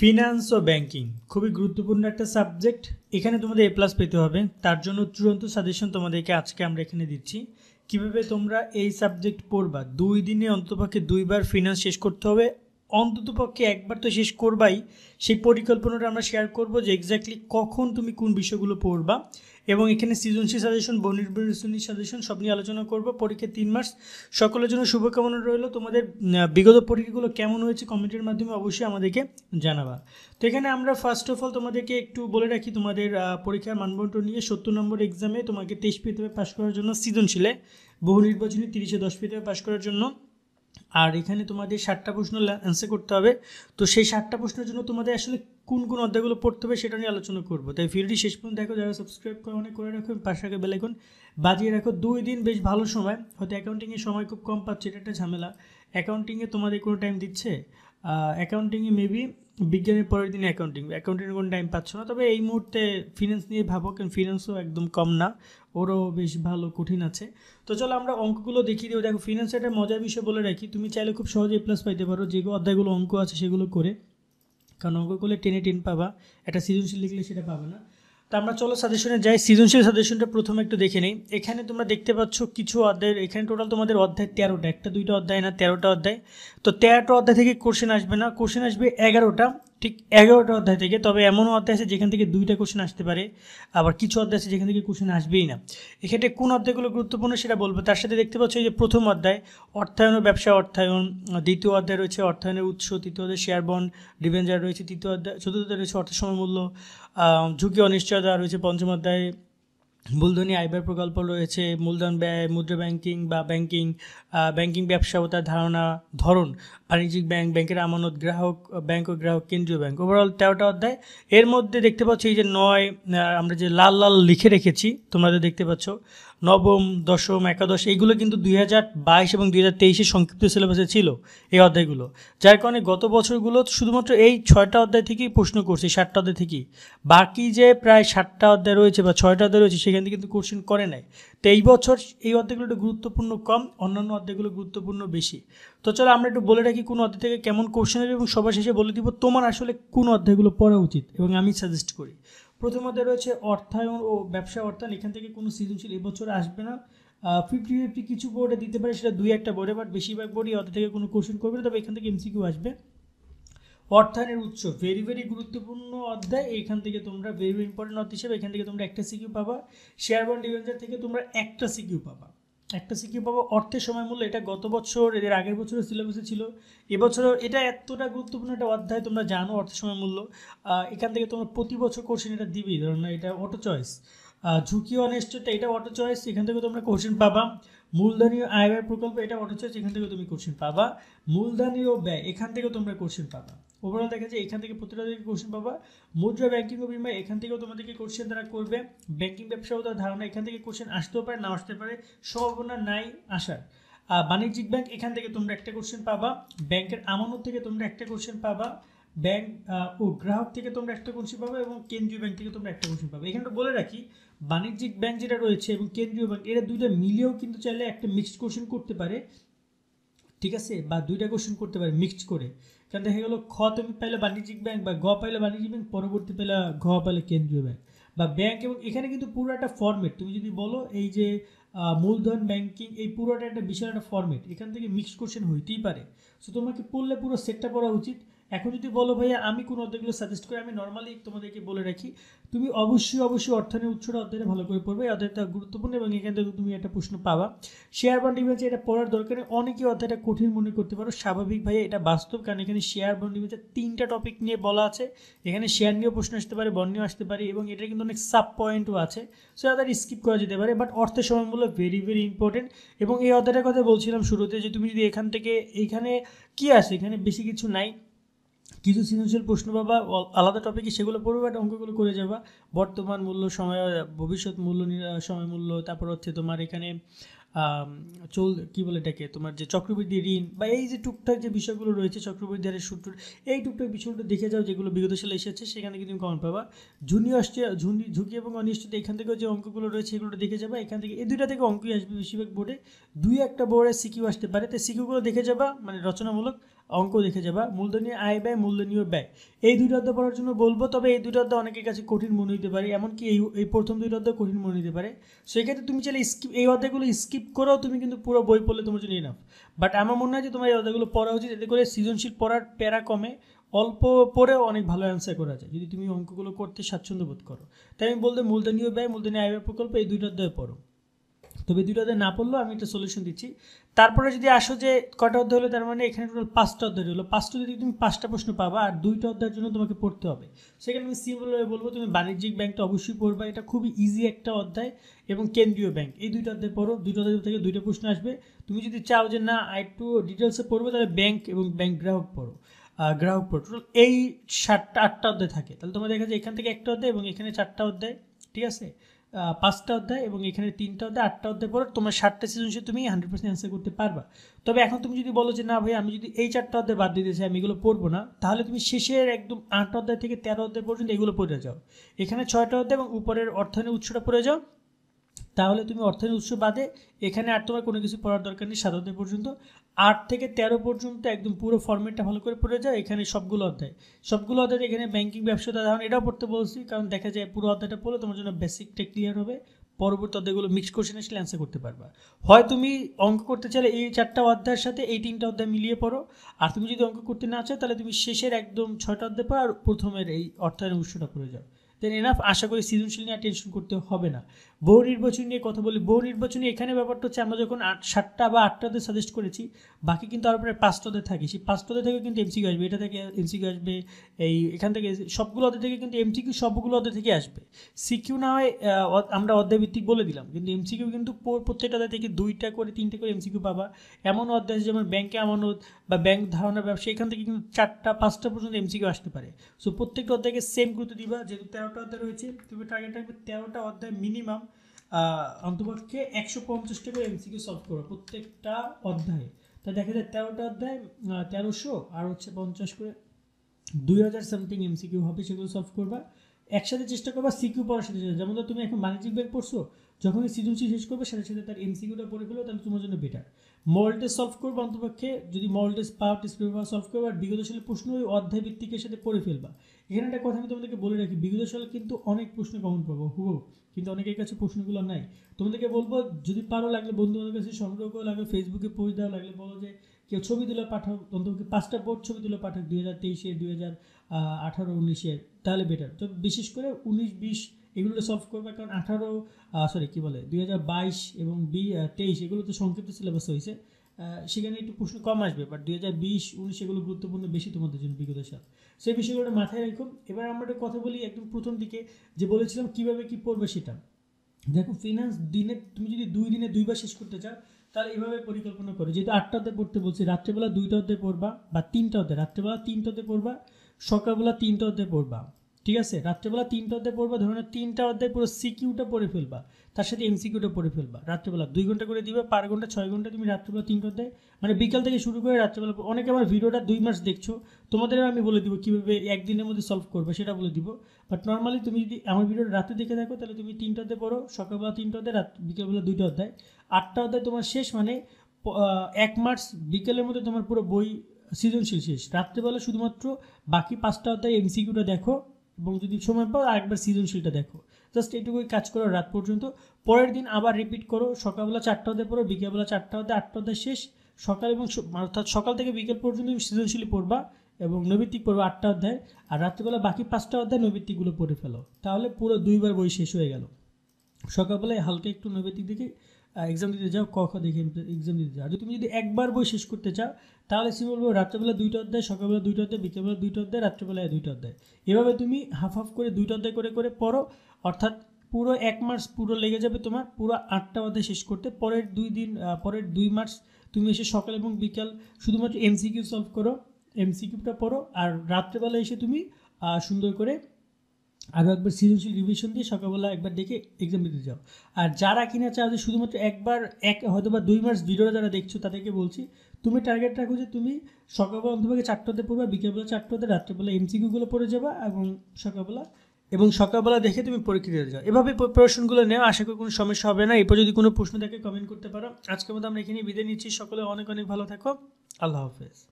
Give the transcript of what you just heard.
finance ও banking খুবই গুরুত্বপূর্ণ একটা সাবজেক্ট এখানে তোমাদের এ প্লাস পেতে হবে তার জন্য চূড়ান্ত সাজেশন তোমাদেরকে আজকে আমরা এখানে দিচ্ছি কিভাবে তোমরা এই সাবজেক্ট পড়বা দুই দিনে অন্তপাকে দুইবার ফিনান্স শেষ করতে হবে অন্ততপক্ষে একবার তো শেষ করবাই সেই পরিকল্পনাটা আমরা শেয়ার করব যে এক্স্যাক্টলি কখন তুমি কোন বিষয়গুলো পড়বা এবং এখানে সৃজনশীল সাজেশন বনির্বনির সাজেশন সব নিয়ে আলোচনা করব পরীক্ষা তিন মাস সকলের জন্য শুভকামনা রইল তোমাদের বিগত পরীক্ষাগুলো কেমন হয়েছে কমেন্টের মাধ্যমে অবশ্যই আমাদেরকে জানাবা তো এখানে আমরা ফার্স্ট অফ অল তোমাদেরকে একটু বলে রাখি তোমাদের পরীক্ষার মানবন্টন নিয়ে সত্তর নম্বর এক্সামে তোমাকে তেইশ পেতে পাশ করার জন্য সৃজনশীলে বহু নির্বাচনী তিরিশে দশ পেতে পাশ করার জন্য আর এখানে তোমাদের ষাটটা প্রশ্ন অ্যান্সার করতে হবে তো সেই ষাটটা প্রশ্নের জন্য তোমাদের আসলে কোন কোন অধ্যায়গুলো পড়তে হবে সেটা নিয়ে আলোচনা করবো তাই ভিডিওটি শেষ পর্যন্ত দেখো যারা সাবস্ক্রাইব করে অনেক করে রাখো পাশে রাখে বেলাইকন বাজিয়ে রাখো দুই দিন বেশ ভালো সময় হয়তো অ্যাকাউন্টিংয়ে সময় খুব কম পাচ্ছে এটা একটা ঝামেলা অ্যাকাউন্টিংয়ে তোমাদের কোনো টাইম দিচ্ছে অ্যাকাউন্টিংয়ে মেবি বিজ্ঞানের পরের দিন অ্যাকাউন্টিং অ্যাকাউন্টিং কোনো টাইম পাচ্ছ না তবে এই মুহূর্তে ফিনান্স নিয়ে ভাবো কারণ ফিনান্সও একদম কম না ওরও বেশ ভালো কঠিন আছে তো চলো আমরা অঙ্কগুলো দেখিয়ে দেবো দেখো ফিনান্স একটা মজার বিষয় বলে রাখি তুমি চাইলে খুব সহজে প্লাস পাইতে পারো যেগুলো অধ্যায়গুলো অঙ্ক আছে সেগুলো করে কারণ অঙ্ক করলে টেনে টেন পাবা একটা সৃজনশীল লিখলে সেটা পাবে না তো আমরা চলো সাজেশনে যাই সৃজনশীল সাজেশনটা প্রথমে একটু দেখে নিই এখানে তোমরা দেখতে পাচ্ছ কিছু অধ্যায় এখানে টোটাল তোমাদের অধ্যায় তেরোটা একটা দুইটা অধ্যায় না তেরোটা অধ্যায় তো তেরোটা অধ্যায় থেকে কোশ্চেন আসবে না কোশ্চেন আসবে এগারোটা ঠিক এগারোটা অধ্যায় থেকে তবে এমনও অধ্যায় আছে যেখান থেকে দুইটা কোশ্চেন আসতে পারে আবার কিছু অধ্যায় আছে যেখান থেকে কোশ্চেন আসবেই না এক্ষেত্রে কোন অধ্যায়গুলো গুরুত্বপূর্ণ সেটা বলবো তার সাথে দেখতে পাচ্ছ যে প্রথম অধ্যায় অর্থায়ন ও ব্যবসা অর্থায়ন দ্বিতীয় অধ্যায় রয়েছে অর্থায়নের উৎস তৃতীয় অধ্যায় শেয়ার বন্ড ডিভেঞ্জার রয়েছে তৃতীয় অধ্যায় চতুর্থ অধ্যায় রয়েছে অর্থ সময় মূল্য ঝুঁকি অনিশ্চয়তা রয়েছে পঞ্চম অধ্যায় মূলধনী আয়ব্যয় প্রকল্প রয়েছে মূলধন ব্যয় মুদ্রা ব্যাংকিং বা ব্যাংকিং ব্যাংকিং ব্যবসা ও তার ধারণা ধরন বাণিজ্যিক ব্যাংক ব্যাংকের আমানত গ্রাহক ব্যাংক ও গ্রাহক কেন্দ্রীয় ব্যাংক ওভারঅল তেরোটা অধ্যায় এর মধ্যে দেখতে পাচ্ছি এই যে নয় আমরা যে লাল লাল লিখে রেখেছি তোমরা দেখতে পাচ্ছ নবম দশম একাদশ এইগুলো কিন্তু দুই হাজার বাইশ এবং দুই হাজার তেইশের সংক্ষিপ্ত সিলেবাসে ছিল এই অধ্যায়গুলো যার কারণে গত বছরগুলো শুধুমাত্র এই ছয়টা অধ্যায় থেকেই প্রশ্ন করছি সাতটা অধ্যায় থেকেই বাকি যে প্রায় সাতটা অধ্যায় রয়েছে বা ছয়টা অধ্যায় রয়েছে সেখান থেকে কিন্তু কোশ্চেন করে নাই তো এই বছর এই অধ্যায়গুলো একটু গুরুত্বপূর্ণ কম অন্যান্য অধ্যায়গুলো গুরুত্বপূর্ণ বেশি তো চলো আমরা একটু বলে রাখি কোন অধ্যায় থেকে কেমন কোশ্চেন এবং সবার শেষে বলে দিব তোমার আসলে কোন অধ্যায়গুলো পড়া উচিত এবং আমি সাজেস্ট করি প্রথমত রয়েছে অর্থায়ন ও ব্যবসা অর্থায়ন এখান থেকে কোনো সৃজনশীল এবছর আসবে না ফিফটি ফিফটি কিছু বোর্ডে দিতে পারে সেটা দুই একটা বোর্ডে বাট বেশিরভাগ বোর্ডই অত থেকে কোনো কোশ্চেন করবে না তবে এখান থেকে এমসিকিউ আসবে অর্থায়নের উৎস ভেরি ভেরি গুরুত্বপূর্ণ অধ্যায় এখান থেকে তোমরা ভেরি ইম্পর্টেন্ট অধ্যায় হিসেবে এখান থেকে তোমরা একটা সিকিউ পাবা শেয়ার বন্ড ডিভেঞ্চার থেকে তোমরা একটা সিকিউ পাবা একটা সে কী পাবো অর্থের সময় মূল্য এটা গত বছর এদের আগের বছরের সিলেবাসে ছিল এবছরও এটা এতটা গুরুত্বপূর্ণ একটা অধ্যায় তোমরা জানো অর্থের সময় মূল্য এখান থেকে তোমরা প্রতি বছর কোশ্চেন এটা দিবি ধরো না এটা অটো চয়েস ঝুঁকি অনিশ্চয়তা এটা অটো চয়েস এখান থেকে তোমরা কোশ্চেন পাবা মূলধনী আয় ব্যয় প্রকল্প এটা অটো চয়েস এখান থেকে তুমি কোশ্চেন পাবা মূলধনী ও ব্যয় এখান থেকে তোমরা কোশ্চেন পাবা ওভারঅল দেখা যায় এখান থেকে প্রতিটা থেকে কোশ্চেন পাবা মুদ্রা ব্যাংকিং ও বিমা এখান থেকেও তোমাদেরকে কোশ্চেন তারা করবে ব্যাংকিং ব্যবসাও তার ধারণা এখান থেকে কোশ্চেন আসতেও পারে না আসতে পারে সম্ভাবনা নাই আসার বাণিজ্যিক ব্যাংক এখান থেকে তোমরা একটা কোশ্চেন পাবা ব্যাংকের আমানত থেকে তোমরা একটা কোশ্চেন পাবা ব্যাংক ও গ্রাহক থেকে তোমরা একটা কোশ্চেন পাবে এবং কেন্দ্রীয় ব্যাংক থেকে তোমরা একটা কোশ্চেন পাবে এখানটা বলে রাখি বাণিজ্যিক ব্যাংক যেটা রয়েছে এবং কেন্দ্রীয় ব্যাংক এরা দুইটা মিলিয়েও কিন্তু চাইলে একটা মিক্সড কোশ্চেন করতে পারে ঠিক আছে বা দুইটা কোশ্চেন করতে পারে মিক্সড করে কারণ দেখা গেলো খ তুমি পাইলে বাণিজ্যিক ব্যাংক বা ঘ পাইলে বাণিজ্যিক ব্যাংক পরবর্তী পেলে ঘ পাইলে কেন্দ্রীয় ব্যাংক বা ব্যাংক এবং এখানে কিন্তু পুরো একটা ফর্মেট তুমি যদি বলো এই যে মূলধন ব্যাংকিং এই পুরোটা একটা বিশাল একটা ফর্মেট এখান থেকে মিক্স কোশ্চেন হইতেই পারে সো তোমাকে পড়লে পুরো সেটটা পড়া উচিত এখন যদি বলো ভাইয়া আমি কোন অধ্যায়গুলো সাজেস্ট করি আমি নর্মালি তোমাদেরকে বলে রাখি তুমি অবশ্যই অবশ্যই অর্থনীতি উৎসটা অধ্যায়টা ভালো করে পড়বে অধ্যায়টা গুরুত্বপূর্ণ এবং এখান থেকে তুমি একটা প্রশ্ন পাবা শেয়ার বন্ড ইমেজে এটা পড়ার দরকারে অনেকে অধ্যায়টা কঠিন মনে করতে পারো স্বাভাবিক ভাইয়া এটা বাস্তব কারণ এখানে শেয়ার বন্ড ইমেজের তিনটা টপিক নিয়ে বলা আছে এখানে শেয়ার নিয়েও প্রশ্ন আসতে পারে বন্ড নিয়েও আসতে পারে এবং এটা কিন্তু অনেক সাব পয়েন্টও আছে সো তাদের স্কিপ করা যেতে পারে বাট অর্থের সময়মূল্য ভেরি ভেরি ইম্পর্টেন্ট এবং এই অধ্যায়টার কথা বলছিলাম শুরুতে যে তুমি যদি এখান থেকে এখানে কি আছে এখানে বেশি কিছু নাই কিছু সৃজনশীল প্রশ্ন পাবা আলাদা টপিকে সেগুলো পড়বে একটা অঙ্কগুলো করে যাবা বর্তমান মূল্য সময় ভবিষ্যৎ মূল্য সময় মূল্য তারপর হচ্ছে তোমার এখানে চল কি বলে এটাকে তোমার যে চক্রবৃদ্ধি ঋণ বা এই যে টুকটাক যে বিষয়গুলো রয়েছে চক্রবৃদ্ধি হারের সূত্র এই টুকটাক বিষয়গুলো দেখে যাও যেগুলো বিগত সালে এসেছে সেখানে কিন্তু তুমি কমন পাবা ঝুনি অস্ট্রিয়া ঝুনি ঝুঁকি এবং অনিশ্চিত এখান থেকেও যে অঙ্কগুলো রয়েছে এগুলো দেখে যাবা এখান থেকে এই দুইটা থেকে অঙ্কই আসবে বেশিরভাগ বোর্ডে দুই একটা বোর্ডে সিকিউ আসতে পারে তো সিকিউগুলো দেখে যাবা মানে রচনামূলক অঙ্ক দেখে যাবা মূলধনীয় আয় ব্যয় মূলধনীয় ব্যয় এই দুটো অধ্যায় পড়ার জন্য বলবো তবে এই দুটো অধ্যায় অনেকের কাছে কঠিন মনে হতে পারে এমনকি এই এই প্রথম দুটো অধ্যায় কঠিন মনে হতে পারে সেক্ষেত্রে তুমি চাইলে স্কিপ এই অধ্যায়গুলো স্কিপ করেও তুমি কিন্তু পুরো বই পড়লে তোমার জন্য ইনাফ বাট আমার মনে হয় যে তোমার এই অধ্যায়গুলো পড়া উচিত এতে করে সৃজনশীল পড়ার প্যারা কমে অল্প পরেও অনেক ভালো অ্যান্সার করা যায় যদি তুমি অঙ্কগুলো করতে স্বাচ্ছন্দ্য বোধ করো তাই আমি বলতে মূলধনীয় ব্যয় মূলধনী আয় ব্যয় প্রকল্প এই দুটো অধ্যায় পড়ো তবে দুইটাতে না পড়লেও আমি একটা সলিউশন দিচ্ছি তারপরে যদি আসো যে কটা অধ্যায় হলো তার মানে এখানে টোটাল পাঁচটা অধ্যায় হলো পাঁচটা যদি তুমি পাঁচটা প্রশ্ন পাবা আর দুইটা অধ্যায়ের জন্য তোমাকে পড়তে হবে সেখানে আমি সিম্পলভাবে বলবো তুমি বাণিজ্যিক ব্যাংকটা অবশ্যই পড়বা এটা খুবই ইজি একটা অধ্যায় এবং কেন্দ্রীয় ব্যাংক এই দুইটা অধ্যায় পড়ো দুইটা অধ্যায় থেকে দুইটা প্রশ্ন আসবে তুমি যদি চাও যে না একটু ডিটেলসে পড়বো তাহলে ব্যাংক এবং ব্যাংক গ্রাহক পড়ো গ্রাহক পড়ো টোটাল এই সাতটা আটটা অধ্যায় থাকে তাহলে তোমার দেখা যায় এখান থেকে একটা অধ্যায় এবং এখানে চারটা অধ্যায় ঠিক আছে পাঁচটা অধ্যায় এবং এখানে তিনটা অধ্যায় আটটা অধ্যায় পর তোমার সাতটা সে তুমি হান্ড্রেড পার্সেন্ট অ্যান্সার করতে পারবা তবে এখন তুমি যদি বলো যে না ভাই আমি যদি এই চারটা অধ্যায় বাদ দিতে চাই আমি এগুলো পড়বো না তাহলে তুমি শেষের একদম আট অধ্যায় থেকে তেরো অধ্যায় পর্যন্ত এগুলো পড়ে যাও এখানে ছয়টা অধ্যায় এবং উপরের অর্থায়নের উৎসটা পড়ে যাও তাহলে তুমি অর্থের উৎস বাদে এখানে আর তোমার কোনো কিছু পড়ার দরকার নেই সাত পর্যন্ত আট থেকে তেরো পর্যন্ত একদম পুরো ফর্মেটটা ভালো করে পড়ে যায় এখানে সবগুলো অধ্যায় সবগুলো অধ্যায় এখানে ব্যাঙ্কিং ব্যবসা ধারণ এটাও পড়তে বলছি কারণ দেখা যায় পুরো অধ্যায়টা পড়লে তোমার জন্য বেসিকটা ক্লিয়ার হবে পরবর্তী অধ্যায়গুলো মিক্স কোশ্চেন আসলে অ্যান্সার করতে পারবা হয় তুমি অঙ্ক করতে চাইলে এই চারটা অধ্যায়ের সাথে এই তিনটা অধ্যায় মিলিয়ে পড়ো আর তুমি যদি অঙ্ক করতে না চাও তাহলে তুমি শেষের একদম ছয়টা অধ্যায় পড়ো আর প্রথমের এই অর্থায়ন উৎসটা পড়ে যাও দেন এনাফ আশা করি সৃজনশীল নিয়ে টেনশন করতে হবে না বহু নির্বাচন নিয়ে কথা বলি বহু নির্বাচনী এখানে ব্যাপারটা হচ্ছে আমরা যখন আট সাতটা বা আটটাতে সাজেস্ট করেছি বাকি কিন্তু আরও প্রায় পাঁচটাতে থাকি সেই পাঁচটাতে থেকে কিন্তু এমসিকিউ আসবে এটা থেকে এমসিকিউ আসবে এই এখান থেকে সবগুলো অধ্যায় থেকে কিন্তু এমসিকিউ সবগুলো অধ্যায় থেকে আসবে সিকিউ না হয় আমরা অধ্যায়ভিত্তিক বলে দিলাম কিন্তু এমসিকিউ কিন্তু প্রত্যেকটা থেকে দুইটা করে তিনটে করে এমসিকিউ পাবা এমন অধ্যায় আছে যেমন ব্যাংকে আমানত বা ব্যাংক ধারণা ব্যবসা এখান থেকে কিন্তু চারটা পাঁচটা পর্যন্ত এমসিকিউ আসতে পারে সো প্রত্যেকটা অধ্যায়কে সেম গুরুত্ব দিবা যেহেতু তেরোটা অধ্যায় রয়েছে তুমি টার্গেট রাখবে তেরোটা অধ্যায় মিনিমাম অন্তপক্ষে একশো পঞ্চাশটা করে এমসিকিউ সলভ করো প্রত্যেকটা অধ্যায়ে তা দেখা যায় তেরোটা অধ্যায় তেরোশো আর হচ্ছে পঞ্চাশ করে দুই হাজার সামথিং এমসিকিউ হবে সেগুলো সলভ করবা একসাথে চেষ্টা করবা সিকিউ পড়ার সাথে সাথে যেমন তুমি এখন বাণিজ্যিক বের পড়ছো যখন সৃজনশীল শেষ করবে সাথে সাথে তার এমসিকিউটা পড়ে ফেলো তাহলে তোমার জন্য বেটার টেস্ট সলভ করবো অন্তপক্ষে যদি test power test paper solve করবো আর বিগত প্রশ্ন ওই অধ্যায় ভিত্তিকের সাথে পড়ে ফেলবা এখানে একটা কথা আমি তোমাদেরকে বলে রাখি বিগত কিন্তু অনেক প্রশ্ন কমন পাবো হুব কিন্তু অনেকের কাছে প্রশ্নগুলো নাই তোমাদেরকে বলবো যদি পারো লাগলে বন্ধু বান্ধবের কাছে সংগ্রহ করো লাগলে ফেসবুকে পোস্ট দেওয়া লাগলে বলো যে কেউ ছবি তুলে পাঠক অন্তত পাঁচটা বোর্ড ছবি তুলে পাঠক দুই হাজার তেইশে দুই হাজার আঠারো উনিশে তাহলে বেটার তো বিশেষ করে উনিশ বিশ এগুলো সলভ করবে কারণ আঠারো সরি কী বলে দুই হাজার বাইশ এবং বি তেইশ এগুলো তো সংক্ষিপ্ত সিলেবাস হয়েছে সেখানে একটু প্রশ্ন কম আসবে বাট দুই হাজার বিশ উনিশ এগুলো গুরুত্বপূর্ণ বেশি তোমাদের জন্য বিগত সাল সেই বিষয়গুলো মাথায় রাখুন এবার আমরা একটা কথা বলি একদম প্রথম দিকে যে বলেছিলাম কীভাবে কী পড়বে সেটা দেখো ফিনান্স দিনে তুমি যদি দুই দিনে দুইবার শেষ করতে চাও তাহলে এইভাবে পরিকল্পনা করে যেহেতু আটটা অধ্যায় পড়তে বলছি রাত্রেবেলা দুইটা অধ্যায় পড়বা বা তিনটা অধ্যায় রাত্রেবেলা তিনটা অধ্যায় পড়বা সকালবেলা তিনটা অধ্যায় পড়বা ঠিক আছে রাত্রেবেলা তিনটা অধ্যায় পড়বা ধরো তিনটা অধ্যায় পুরো সিকিউটা পড়ে ফেলবা তার সাথে এমসিকিউটা পড়ে ফেলবা রাত্রেবেলা দুই ঘন্টা করে দিবে পার ঘন্টা ছয় ঘন্টা তুমি রাত্রেবেলা তিনটা অধ্যায় মানে বিকাল থেকে শুরু করে রাত্রেবেলা অনেকে আমার ভিডিওটা দুই মাস দেখছো তোমাদের আমি বলে দিব কীভাবে একদিনের মধ্যে সলভ করবে সেটা বলে দিব বাট নর্মালি তুমি যদি আমার ভিডিওটা রাতে দেখে থাকো তাহলে তুমি তিনটা অধ্যায় পড়ো সকালবেলা তিনটা অধ্যায় রাত বিকালবেলা দুইটা অধ্যায় আটটা অধ্যায় তোমার শেষ মানে এক মার্চ বিকেলের মধ্যে তোমার পুরো বই সৃজনশীল শেষ রাত্রেবেলা শুধুমাত্র বাকি পাঁচটা অধ্যায় এমসিকিউটা দেখো এবং যদি সময় পাও আরেকবার সৃজনশীলটা দেখো জাস্ট এটুকুই কাজ করো রাত পর্যন্ত পরের দিন আবার রিপিট করো সকালবেলা চারটা হতে পড়ো বিকেলবেলা চারটা হতে আটটা হতে শেষ সকাল এবং অর্থাৎ সকাল থেকে বিকেল পর্যন্ত সৃজনশীল পড়বা এবং নৈবিত্তিক পড়বো আটটা অধ্যায় আর রাত্রিবেলা বাকি পাঁচটা অধ্যায় নৈবিত্তিকগুলো পড়ে ফেলো তাহলে পুরো দুইবার বই শেষ হয়ে গেল সকালবেলায় হালকা একটু নৈবিত্তিক দিকে এক্সাম দিতে যাও ক খ দেখে এক্সাম দিতে যাও আর তুমি যদি একবার বই শেষ করতে চাও তাহলে সে বলবো রাত্রেবেলা দুইটা অধ্যায় সকালবেলা দুইটা অধ্যায় বিকেলবেলা দুইটা অধ্যায় রাত্রেবেলায় দুইটা অধ্যায় এভাবে তুমি হাফ হাফ করে দুইটা অধ্যায় করে করে পড়ো অর্থাৎ পুরো এক মাস পুরো লেগে যাবে তোমার পুরো আটটা অধ্যায় শেষ করতে পরের দুই দিন পরের দুই মার্চ তুমি এসে সকাল এবং বিকাল শুধুমাত্র এমসিকিউ সলভ করো এমসিকিউটা পড়ো আর রাত্রেবেলা এসে তুমি সুন্দর করে আরও একবার সিজনশীল রিভিশন দিয়ে সকালবেলা একবার দেখে এক্সাম দিতে যাও আর যারা কিনা চাও যে শুধুমাত্র একবার এক হয়তো বা দুই মাস ভিডিওটা যারা দেখছো তাদেরকে বলছি তুমি টার্গেট রাখো যে তুমি সকালবেলা অন্তভাগে চারটাতে পড়বা বিকেলবেলা চারটাতে রাত্রেবেলা এমসিকিউগুলো পড়ে যাবা এবং সকালবেলা এবং সকালবেলা দেখে তুমি পরীক্ষা দিতে যাও এভাবে প্রশ্নগুলো নেওয়া আশা করি কোনো সমস্যা হবে না এরপর যদি কোনো প্রশ্ন থাকে কমেন্ট করতে পারো আজকের মতো আমরা এখানে বিদায় নিচ্ছি সকলে অনেক অনেক ভালো থাকো আল্লাহ হাফেজ